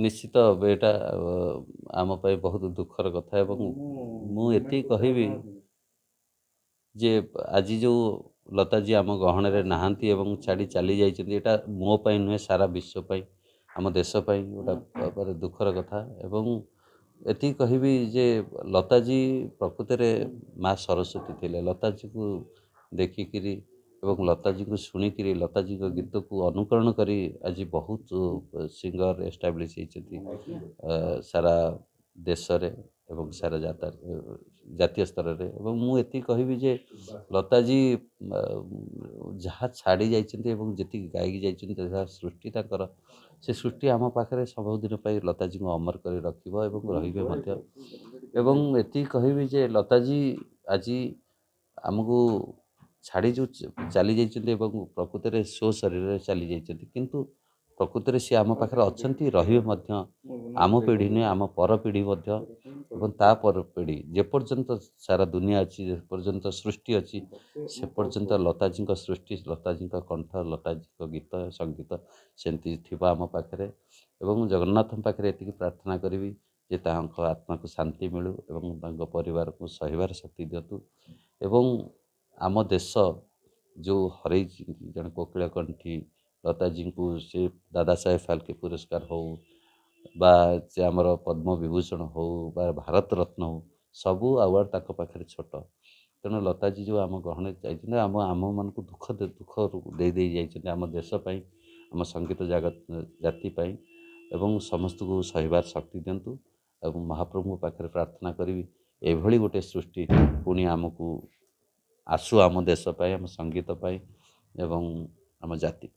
ନିଶ୍ଚିତ ଏଇଟା ଆମ ପାଇଁ ବହୁତ ଦୁଃଖର କଥା ଏବଂ ମୁଁ ଏତିକି କହିବି ଯେ ଆଜି ଯେଉଁ ଲତାଜୀ ଆମ ଗହଣରେ ନାହାନ୍ତି ଏବଂ ଛାଡ଼ି ଚାଲି ଯାଇଛନ୍ତି ଏଇଟା ମୋ ପାଇଁ ନୁହେଁ ସାରା ବିଶ୍ୱ ପାଇଁ ଆମ ଦେଶ ପାଇଁ ଗୋଟେ ଦୁଃଖର କଥା ଏବଂ ଏତିକି କହିବି ଯେ ଲତାଜୀ ପ୍ରକୃତରେ ମା ସରସ୍ୱତୀ ଥିଲେ ଲତାଜୀକୁ ଦେଖିକିରି ଏବଂ ଲତାଜୀଙ୍କୁ ଶୁଣିକିରି ଲତାଜୀଙ୍କ ଗୀତକୁ ଅନୁକରଣ କରି ଆଜି ବହୁତ ସିଙ୍ଗର ଏଷ୍ଟାବ୍ଲିଶ୍ ହେଇଛନ୍ତି ସାରା ଦେଶରେ ଏବଂ ସାରା ଜାତୀୟ ସ୍ତରରେ ଏବଂ ମୁଁ ଏତିକି କହିବି ଯେ ଲତାଜୀ ଯାହା ଛାଡ଼ି ଯାଇଛନ୍ତି ଏବଂ ଯେତିକି ଗାଇକି ଯାଇଛନ୍ତି ଯାହା ସୃଷ୍ଟି ତାଙ୍କର ସେ ସୃଷ୍ଟି ଆମ ପାଖରେ ସବୁଦିନ ପାଇଁ ଲତାଜୀଙ୍କୁ ଅମର କରି ରଖିବ ଏବଂ ରହିବେ ମଧ୍ୟ ଏବଂ ଏତିକି କହିବି ଯେ ଲତାଜୀ ଆଜି ଆମକୁ ଛାଡ଼ି ଯେଉଁ ଚାଲିଯାଇଛନ୍ତି ଏବଂ ପ୍ରକୃତରେ ସ୍ୱ ଶରୀରରେ ଚାଲିଯାଇଛନ୍ତି କିନ୍ତୁ ପ୍ରକୃତରେ ସିଏ ଆମ ପାଖରେ ଅଛନ୍ତି ରହିବେ ମଧ୍ୟ ଆମ ପିଢ଼ି ନୁହେଁ ଆମ ପର ପିଢ଼ି ମଧ୍ୟ ଏବଂ ତା ପର ପିଢ଼ି ଯେପର୍ଯ୍ୟନ୍ତ ସାରା ଦୁନିଆ ଅଛି ଯେପର୍ଯ୍ୟନ୍ତ ସୃଷ୍ଟି ଅଛି ସେ ପର୍ଯ୍ୟନ୍ତ ଲତାଜୀଙ୍କ ସୃଷ୍ଟି ଲତାଜୀଙ୍କ କଣ୍ଠ ଲତାଜୀଙ୍କ ଗୀତ ସଙ୍ଗୀତ ସେମିତି ଥିବ ଆମ ପାଖରେ ଏବଂ ଜଗନ୍ନାଥଙ୍କ ପାଖରେ ଏତିକି ପ୍ରାର୍ଥନା କରିବି ଯେ ତାଙ୍କ ଆତ୍ମାକୁ ଶାନ୍ତି ମିଳୁ ଏବଂ ତାଙ୍କ ପରିବାରକୁ ସହିବାର ଶକ୍ତି ଦିଅନ୍ତୁ ଏବଂ ଆମ ଦେଶ ଯେଉଁ ହରେଇଛି ଜଣେ କୋକିଳକଣ୍ଠି ଲତାଜୀଙ୍କୁ ସେ ଦାଦା ସାହେବ ଫାଲକେ ପୁରସ୍କାର ହେଉ ବା ସେ ଆମର ପଦ୍ମବିଭୂଷଣ ହେଉ ବା ଭାରତରତ୍ନ ହେଉ ସବୁ ଆୱାର୍ଡ଼ ତାଙ୍କ ପାଖରେ ଛୋଟ ତେଣୁ ଲତାଜୀ ଯେଉଁ ଆମ ଗହଣରେ ଯାଇଛନ୍ତି ଆମ ଆମମାନଙ୍କୁ ଦୁଃଖ ଦୁଃଖ ଦେଇ ଦେଇ ଯାଇଛନ୍ତି ଆମ ଦେଶ ପାଇଁ ଆମ ସଙ୍ଗୀତ ଜାଗତ ଜାତି ପାଇଁ ଏବଂ ସମସ୍ତଙ୍କୁ ସହିବାର ଶକ୍ତି ଦିଅନ୍ତୁ ଏବଂ ମହାପ୍ରଭୁଙ୍କ ପାଖରେ ପ୍ରାର୍ଥନା କରିବି ଏଭଳି ଗୋଟେ ସୃଷ୍ଟି ପୁଣି ଆମକୁ ଆସୁ ଆମ ଦେଶ ପାଇଁ ଆମ ସଙ୍ଗୀତ ପାଇଁ ଏବଂ ଆମ ଜାତି